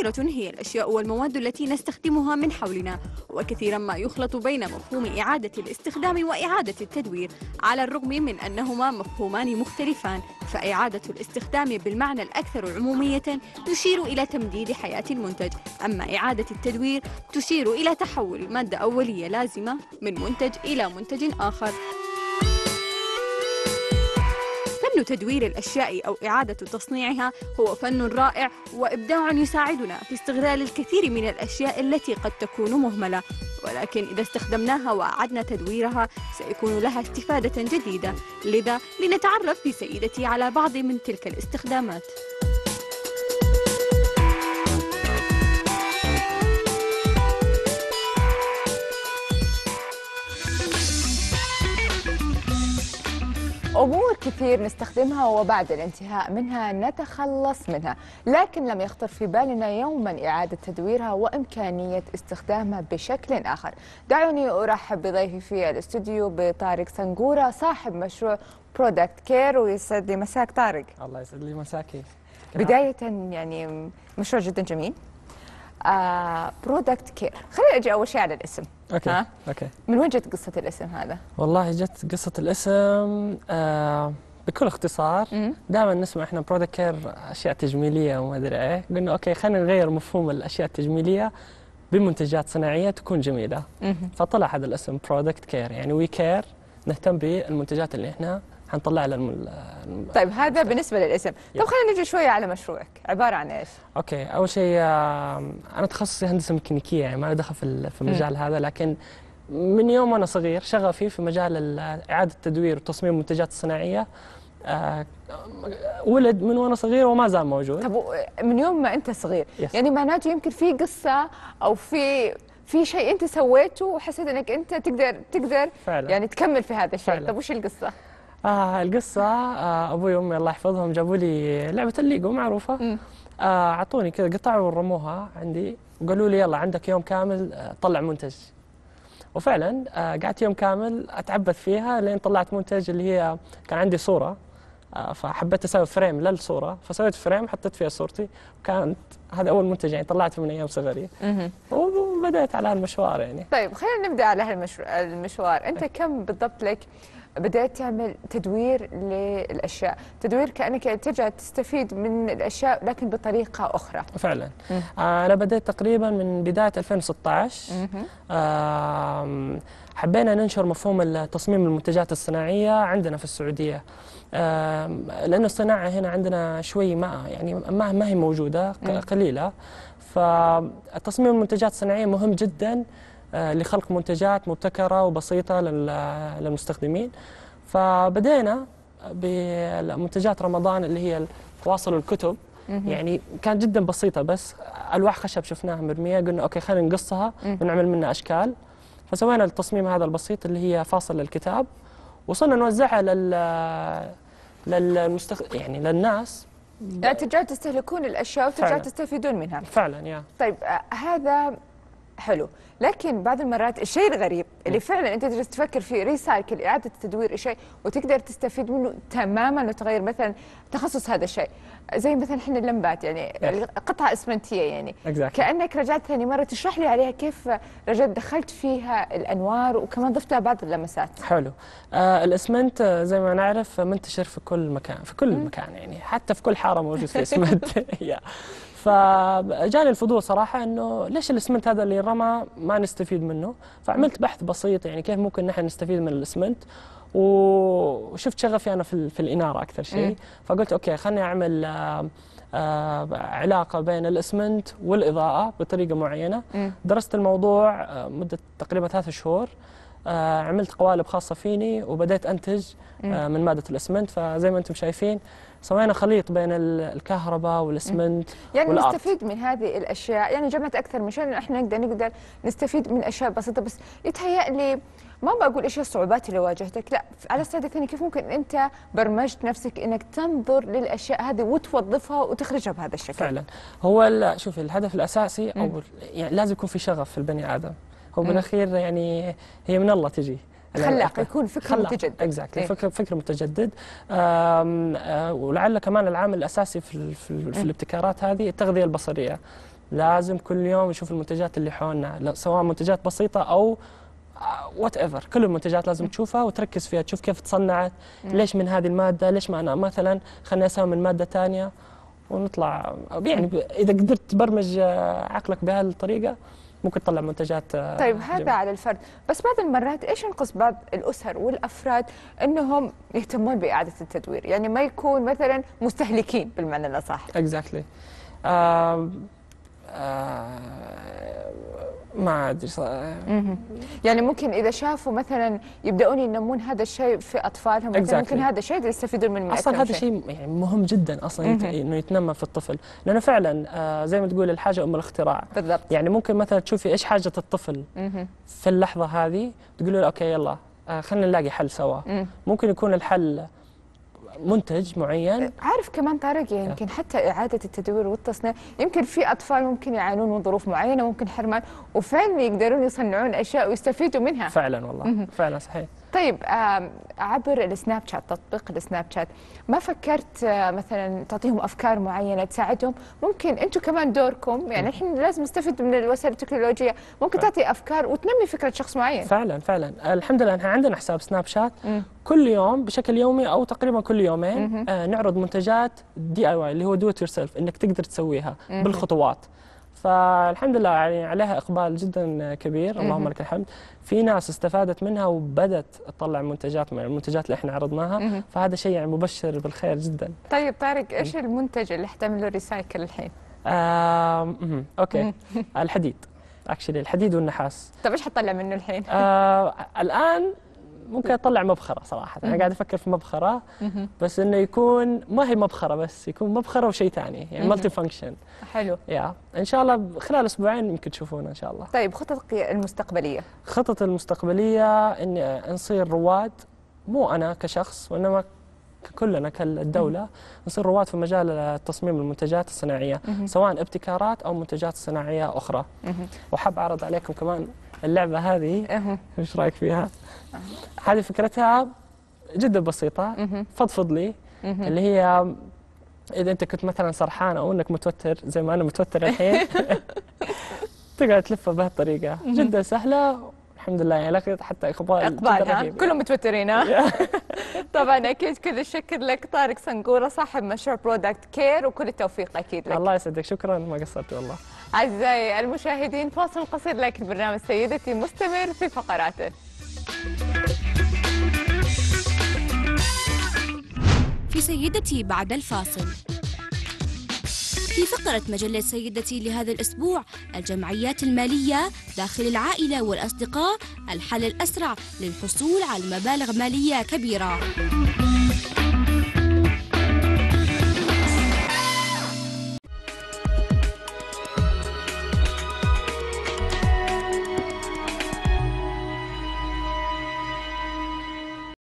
كثيرة هي الأشياء والمواد التي نستخدمها من حولنا وكثيرا ما يخلط بين مفهوم إعادة الاستخدام وإعادة التدوير على الرغم من أنهما مفهومان مختلفان فإعادة الاستخدام بالمعنى الأكثر عمومية تشير إلى تمديد حياة المنتج أما إعادة التدوير تشير إلى تحول مادة أولية لازمة من منتج إلى منتج آخر تدوير الأشياء أو إعادة تصنيعها هو فن رائع وإبداع يساعدنا في استغلال الكثير من الأشياء التي قد تكون مهملة ولكن إذا استخدمناها وأعدنا تدويرها سيكون لها استفادة جديدة لذا لنتعرف سيدتي على بعض من تلك الاستخدامات أمور كثير نستخدمها وبعد الانتهاء منها نتخلص منها لكن لم يخطر في بالنا يوما إعادة تدويرها وإمكانية استخدامها بشكل آخر دعوني أرحب بضيفي في الاستوديو بطارق سنجورة صاحب مشروع برودكت كير ويسعد لي مساك طارق الله يسعد لي مساكي بداية يعني مشروع جدا جميل برودكت آه، كير خليني أجي أول شيء على الاسم اوكي اوكي من وين جت قصه الاسم هذا؟ والله جت قصه الاسم آه بكل اختصار دائما نسمع احنا برودكت كير اشياء تجميليه وما ادري ايه قلنا اوكي خلينا نغير مفهوم الاشياء التجميليه بمنتجات صناعيه تكون جميله فطلع هذا الاسم برودكت كير يعني وي كير نهتم بالمنتجات اللي احنا حنطلع له الم... طيب هذا بالنسبه للاسم طب خلينا نجي شويه على مشروعك عباره عن ايش اوكي اول شيء انا تخصصي هندسه ميكانيكيه يعني ما له دخل في المجال هذا لكن من يوم انا صغير شغفي في مجال اعاده التدوير وتصميم المنتجات الصناعيه آه، ولد من وانا صغير وما زال موجود طب من يوم ما انت صغير يس. يعني معناته يمكن في قصه او في في شيء انت سويته وحسيت انك انت تقدر تقدر فعلا. يعني تكمل في هذا الشيء فعلا. طب وش القصه آه القصة آه أبوي وأمي الله يحفظهم جابوا لي لعبة الليجو معروفة آه، أعطوني آه كذا قطعوا ورموها عندي وقالوا لي يلا عندك يوم كامل آه، طلع منتج وفعلا آه قعدت يوم كامل أتعبث فيها لين طلعت منتج اللي هي كان عندي صورة آه فحبيت أسوي فريم للصورة فسويت فريم حطيت فيها صورتي وكانت هذا أول منتج يعني طلعته من أيام صغري وبدأت على هالمشوار يعني طيب خلينا نبدأ على هالمشوار أنت إيه. كم بالضبط لك بدأت تعمل تدوير للأشياء تدوير كأنك ترجع تستفيد من الأشياء لكن بطريقة أخرى فعلا آه، أنا بدأت تقريبا من بداية 2016 حبينا ننشر مفهوم تصميم المنتجات الصناعية عندنا في السعودية لأن الصناعة هنا عندنا شوي ما يعني ما هي موجودة قليلة فتصميم المنتجات الصناعية مهم جدا آه، لخلق منتجات مبتكرة وبسيطة للمستخدمين فبدينا بمنتجات رمضان اللي هي فواصل الكتب يعني كانت جدا بسيطة بس ألواح خشب شفناها مرمية قلنا أوكي خلينا نقصها ونعمل منها أشكال فسوينا التصميم هذا البسيط اللي هي فاصل للكتاب وصلنا نوزعها لل للمستخ... يعني للناس ب... ترجعوا تستهلكون الاشياء وترجعوا تستفيدون منها فعلا يا طيب آه، هذا حلو لكن بعض المرات الشيء الغريب اللي فعلا انت تجلس تفكر فيه ريسايكل اعاده تدوير شيء وتقدر تستفيد منه تماما وتغير مثلا تخصص هذا الشيء زي مثلا احنا اللمبات يعني قطعه اسمنتيه يعني exactly. كانك رجعت ثاني مره تشرح لي عليها كيف رجعت دخلت فيها الانوار وكمان ضفت لها بعض اللمسات حلو آه الاسمنت آه، زي ما نعرف منتشر في كل مكان في كل مكان يعني حتى في كل حاره موجود في اسمنت فجاني الفضول صراحه انه ليش الاسمنت هذا اللي رمى ما نستفيد منه فعملت بحث بسيط يعني كيف ممكن نحن نستفيد من الاسمنت وشفت شغفي انا في, في الاناره اكثر شيء فقلت اوكي خلني اعمل آه، آه، علاقه بين الاسمنت والاضاءه بطريقه معينه درست الموضوع آه، مده تقريبا ثلاثة شهور آه، عملت قوالب خاصه فيني وبدأت انتج آه، من ماده الاسمنت فزي ما انتم شايفين سوينا خليط بين الكهرباء والاسمنت يعني والأرض. نستفيد من هذه الاشياء يعني جمعت اكثر من شيء احنا نقدر نقدر نستفيد من اشياء بسيطه بس يتهيأ لي ما بقول ايش الصعوبات اللي واجهتك لا على الصعيد الثاني كيف ممكن انت برمجت نفسك انك تنظر للاشياء هذه وتوظفها وتخرجها بهذا الشكل فعلا هو شوفي الهدف الاساسي او يعني لازم يكون في شغف في البني ادم هو بالاخير إيه. يعني هي من الله تجي خلاق يكون فكر خلاق. متجدد اكزاكتلي exactly. إيه؟ فكر فكر متجدد آه، ولعل كمان العامل الاساسي في, في, في إيه. الابتكارات هذه التغذيه البصريه لازم كل يوم نشوف المنتجات اللي حولنا سواء منتجات بسيطه او وات آه، ايفر كل المنتجات لازم إيه. تشوفها وتركز فيها تشوف كيف تصنعت ليش من هذه الماده ليش ما انا مثلا خليني اسوي من ماده ثانيه ونطلع يعني اذا قدرت تبرمج آه، عقلك بهالطريقه ممكن تطلع منتجات آه، طيب جميل. هذا على الفرد بس بعض المرات ايش ينقص بعض الاسر والافراد انهم يهتمون باعاده التدوير يعني ما يكون مثلا مستهلكين بالمعنى الاصح اكزاكتلي exactly. آه آه ما ادري صراحه يعني ممكن اذا شافوا مثلا يبداون ينمون هذا الشيء في اطفالهم exactly. ممكن هذا الشيء يستفيدون من اصلا هذا الشيء يعني مهم جدا اصلا انه يتنمى في الطفل لانه فعلا آه زي ما تقول الحاجه ام الاختراع بالضبط يعني ممكن مثلا تشوفي ايش حاجه الطفل في اللحظه هذه تقول له اوكي يلا آه خلينا نلاقي حل سوا ممكن يكون الحل منتج معين عارف كمان طارق يعني يمكن آه. حتى اعاده التدوير والتصنيع يمكن في اطفال ممكن يعانون من ظروف معينه ممكن حرمان وفعلا يقدرون يصنعون اشياء ويستفيدوا منها فعلا والله فعلا صحيح طيب آه، عبر السناب شات تطبيق السناب شات ما فكرت آه، مثلا تعطيهم افكار معينه تساعدهم ممكن انتم كمان دوركم يعني احنا لازم نستفيد من الوسائل التكنولوجيه ممكن طيب. تعطي افكار وتنمي فكره شخص معين فعلا فعلا الحمد لله احنا عندنا حساب سناب شات كل يوم بشكل يومي او تقريبا كل يومين آه، نعرض منتجات دي اي واي اللي هو دو ات يور سيلف انك تقدر تسويها بالخطوات فالحمد لله يعني عليها اقبال جدا كبير اللهم لك الحمد في ناس استفادت منها وبدت تطلع منتجات من المنتجات اللي احنا عرضناها فهذا شيء يعني مبشر بالخير جدا طيب طارق ايش المنتج اللي احتمله ريسايكل الحين آه اوكي الحديد اكشلي الحديد والنحاس طيب ايش حتطلع منه الحين آه الان ممكن اطلع مبخره صراحه انا قاعد افكر في مبخره بس انه يكون ما هي مبخره بس يكون مبخره وشيء ثاني يعني ملتي فانكشن حلو يا ان شاء الله خلال اسبوعين يمكن تشوفونا ان شاء الله طيب خططك المستقبليه خطط المستقبليه اني نصير رواد مو انا كشخص وانما كلنا كالدولة نصير رواد في مجال تصميم المنتجات الصناعية سواء ابتكارات أو منتجات صناعية أخرى وحاب أعرض عليكم كمان اللعبة هذه إيش رأيك فيها؟ هذه فكرتها جدا بسيطة فضفض لي اللي هي إذا أنت كنت مثلا سرحان أو أنك متوتر زي ما أنا متوتر الحين تقعد تلفها بهالطريقة جدا سهلة الحمد لله يعني لقيت حتى اقبال اقبال كلهم متوترين طبعا اكيد كل الشكر لك طارق سنقوره صاحب مشروع برودكت كير وكل التوفيق اكيد لك الله يسعدك شكرا ما قصرت والله اعزائي المشاهدين فاصل قصير لكن برنامج سيدتي مستمر في فقراته في سيدتي بعد الفاصل في فقرة مجلة سيدتي لهذا الأسبوع الجمعيات المالية داخل العائلة والأصدقاء الحل الأسرع للحصول على مبالغ مالية كبيرة